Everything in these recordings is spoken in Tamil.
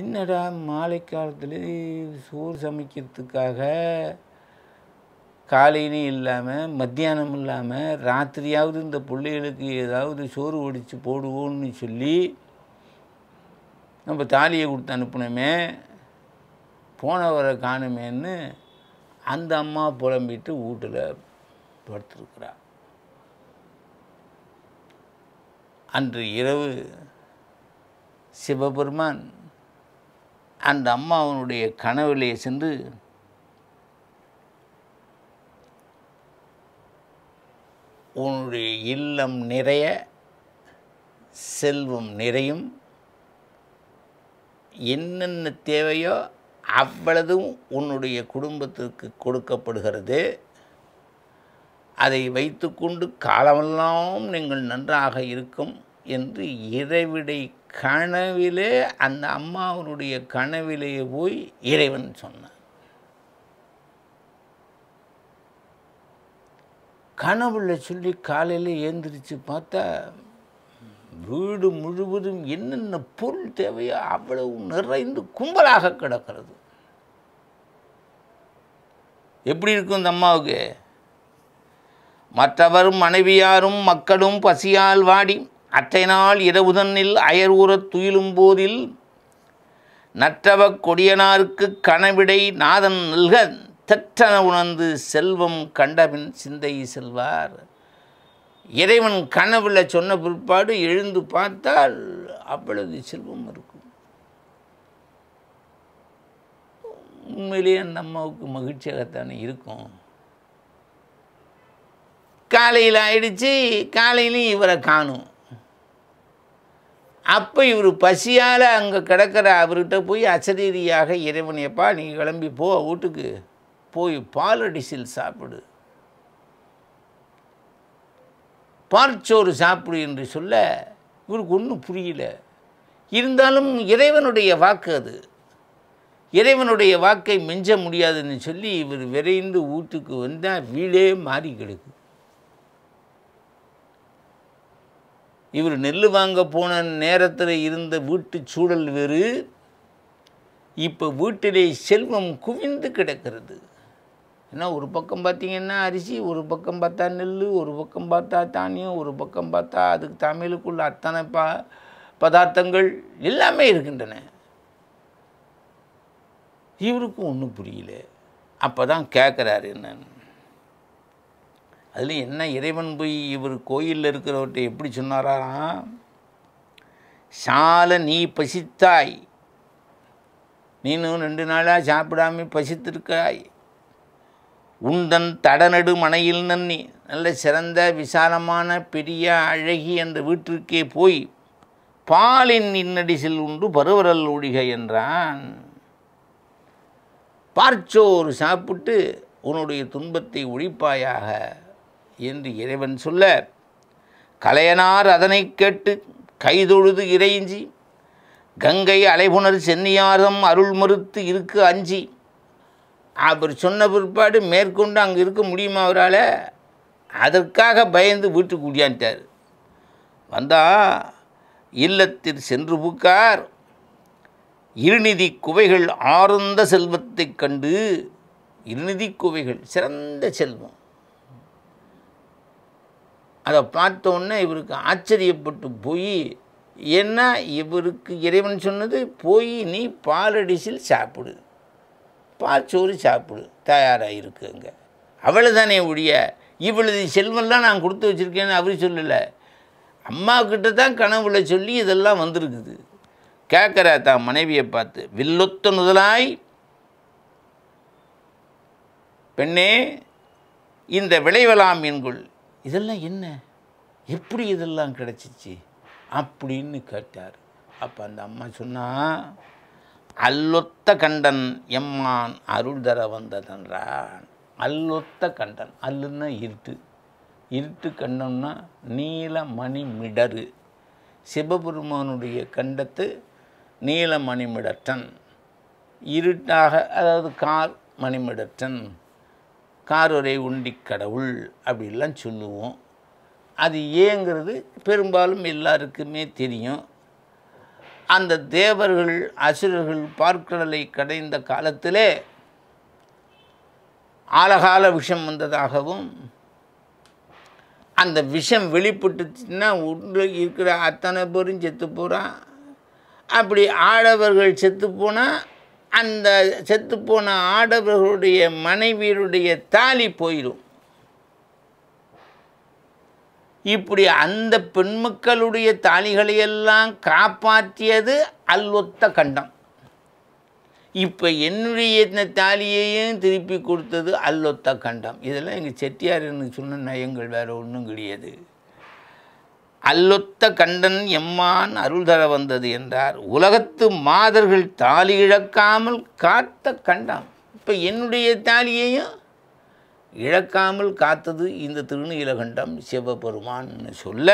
என்னடா மாலை காலத்தில் சோறு சமைக்கிறதுக்காக காலையிலையும் இல்லாமல் மத்தியானம் இல்லாமல் ராத்திரியாவது இந்த பிள்ளைகளுக்கு ஏதாவது சோறு ஒடித்து போடுவோன்னு சொல்லி நம்ம தாலியை கொடுத்து அனுப்பினோமே போனவரை காணுமேன்னு அந்த அம்மா புலம்பிட்டு வீட்டில் படுத்திருக்கிறா அன்று இரவு சிவபெருமான் அந்த அம்மாவனுடைய கனவிலே சென்று உன்னுடைய இல்லம் நிறைய செல்வம் நிறையும் என்னென்ன தேவையோ அவ்வளதும் உன்னுடைய குடும்பத்திற்கு கொடுக்கப்படுகிறது அதை வைத்துக்கொண்டு காலமெல்லாம் நீங்கள் நன்றாக இருக்கும் என்று இறைவிடை கனவிலே அந்த அம்மாவனுடைய கனவிலேயே போய் இறைவன் சொன்னான் கனவுள்ள சொல்லி காலையில் ஏந்திரிச்சு பார்த்தா வீடு முழுவதும் என்னென்ன பொருள் தேவையோ அவ்வளவு நிறைந்து கும்பலாக கிடக்கிறது எப்படி இருக்கும் இந்த அம்மாவுக்கு மற்றவரும் மனைவியாரும் மக்களும் பசியால் வாடி அற்றை நாள் இரவுதன்னில் அயர் துயிலும் போதில் நற்றவ கொடியனாருக்கு கனவிடை நாதன் நல்க தற்றன உணர்ந்து செல்வம் கண்டபின் சிந்தை செல்வார் இறைவன் கனவில் சொன்ன பிற்பாடு எழுந்து பார்த்தால் அவ்வளவு செல்வம் இருக்கும் உண்மையிலேயே அந்த அம்மாவுக்கு மகிழ்ச்சியாகத்தானே இருக்கும் காலையில் ஆயிடுச்சு காலையிலையும் இவரை காணும் அப்போ இவர் பசியால் அங்கே கிடக்கிற அவர்கிட்ட போய் அசரீரியாக இறைவனையப்பா நீ கிளம்பி போ வீட்டுக்கு போய் பால் அடிசில் சாப்பிடு பார்ச்சோறு சாப்பிடு என்று சொல்ல இவருக்கு ஒன்றும் புரியல இருந்தாலும் இறைவனுடைய வாக்கு அது இறைவனுடைய வாக்கை மிஞ்ச முடியாதுன்னு சொல்லி இவர் விரைந்து வீட்டுக்கு வந்தால் வீடே மாறி கிடக்கு இவர் நெல் வாங்க போன நேரத்தில் இருந்த வீட்டு சூழல் வேறு இப்போ வீட்டிலே செல்வம் குவிந்து கிடக்கிறது ஏன்னா ஒரு பக்கம் பார்த்தீங்கன்னா அரிசி ஒரு பக்கம் பார்த்தா நெல் ஒரு பக்கம் பார்த்தா தானியம் ஒரு பக்கம் பார்த்தா அதுக்கு தமிழுக்குள்ள அத்தனை ப பதார்த்தங்கள் எல்லாமே இருக்கின்றன இவருக்கும் ஒன்றும் புரியல அப்போ தான் கேட்குறாரு என்னன்னு அதில் என்ன இறைவன் போய் இவர் கோயிலில் இருக்கிறவர்கிட்ட எப்படி சொன்னாரா சால நீ பசித்தாய் நீனும் ரெண்டு நாளாக சாப்பிடாம பசித்திருக்காய் உந்தன் தடநடு மனையில் நன்னி நல்ல சிறந்த விசாலமான பெரிய அழகி என்ற வீட்டிற்கே போய் பாலின் இன்னடிசில் உண்டு பருவரல் ஒழிக என்றான் பார்ச்சோர் சாப்பிட்டு உன்னுடைய துன்பத்தை ஒழிப்பாயாக என்று இறைவன் சொல்ல கலையனார் அதனை கேட்டு கைதொழுது இறைஞ்சி கங்கை அலைபுணர் சென்னியாரம் அருள் மறுத்து இருக்கு அஞ்சி அவர் சொன்ன பிற்பாடு மேற்கொண்டு அங்கே இருக்க முடியுமா அவரால் அதற்காக பயந்து வீட்டுக்கு குடியான்ட்டார் வந்தால் இல்லத்தில் சென்று புக்கார் இருநிதி குவைகள் ஆர்ந்த செல்வத்தைக் கண்டு இருநிதி குவைகள் சிறந்த செல்வம் அதை பார்த்தோன்னே இவருக்கு ஆச்சரியப்பட்டு போய் ஏன்னா இவருக்கு இறைவன் சொன்னது போய் நீ பாலடிசில் சாப்பிடு பால் சோறு சாப்பிடு தயாராக இருக்குங்க அவ்வளோதானே ஒழிய இவ்வளவு செல்வம்லாம் நான் கொடுத்து வச்சுருக்கேன்னு அவரு சொல்லலை அம்மா கிட்ட தான் கனவுல சொல்லி இதெல்லாம் வந்திருக்குது கேட்குறா தான் மனைவியை பார்த்து வில்லொத்த முதலாய் பெண்ணே இந்த விளைவலாம் என்குள் இதெல்லாம் என்ன எப்படி இதெல்லாம் கிடச்சிச்சு அப்படின்னு கேட்டார் அப்போ அந்த அம்மா சொன்னால் அல்லொத்த கண்டன் எம்மான் அருள் தர வந்ததென்றான் அல்லொத்த கண்டன் அல்லுன்னா இருட்டு இருட்டு கண்டம்னா நீலமணி மிடரு சிவபெருமானுடைய கண்டத்து மணிமிடற்றன் இருட்டாக அதாவது கார் மணிமிடற்றன் காரொரை உண்டி கடவுள் அப்படிலாம் சொல்லுவோம் அது ஏங்கிறது பெரும்பாலும் எல்லாருக்குமே தெரியும் அந்த தேவர்கள் அசுரர்கள் பார்க்கடலை கடைந்த காலத்திலே ஆலகால விஷம் வந்ததாகவும் அந்த விஷம் வெளிப்பட்டுச்சுன்னா உள்ள இருக்கிற அத்தனை பேரும் செத்து போகிறான் அப்படி ஆடவர்கள் செத்து போனால் அந்த செத்துப்போன ஆடவர்களுடைய மனைவியருடைய தாலி போயிடும் இப்படி அந்த பெண்மக்களுடைய தாலிகளையெல்லாம் காப்பாற்றியது அல்வொத்த கண்டம் இப்போ என்னுடைய இந்த தாலியையும் திருப்பி கொடுத்தது அல்லொத்த கண்டம் இதெல்லாம் எங்கள் செட்டியார் சொன்ன நயங்கள் வேறு ஒன்றும் கிடையாது அல்லொத்த கண்டன் எம்மான் அருள் தர வந்தது என்றார் உலகத்து மாதர்கள் தாலி இழக்காமல் காத்த கண்டான் இப்போ என்னுடைய தாலியையும் இழக்காமல் காத்தது இந்த திருநீலகண்டம் சிவபெருமான்னு சொல்ல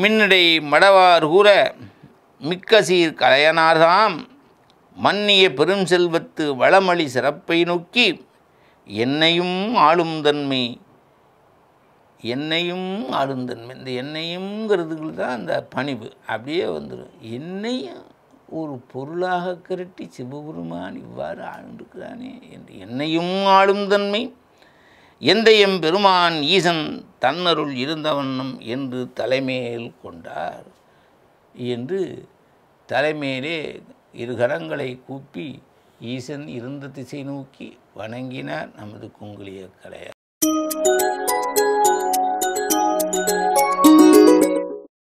மின்னடை மடவார் கூற மிக்க சீர் கலையனார்தாம் மன்னிய பெரும் செல்வத்து வளமளி சிறப்பை நோக்கி என்னையும் ஆளும் தன்மை என்னையும் ஆளுந்தன்மை இந்த என்னையும்ங்கிறதுக்குள்ள தான் அந்த பணிவு அப்படியே வந்துடும் என்னையும் ஒரு பொருளாக கிரட்டி சிவபெருமான் இவ்வாறு ஆழ்ந்திருக்கிறானே என்று என்னையும் ஆளும் தன்மை எம் பெருமான் ஈசன் தன்னருள் இருந்தவண்ணம் என்று தலைமையில் கொண்டார் என்று தலைமையிலே இரு கரங்களை கூப்பி ஈசன் இருந்த திசை நோக்கி வணங்கினார் நமது குங்குளிய கலையார்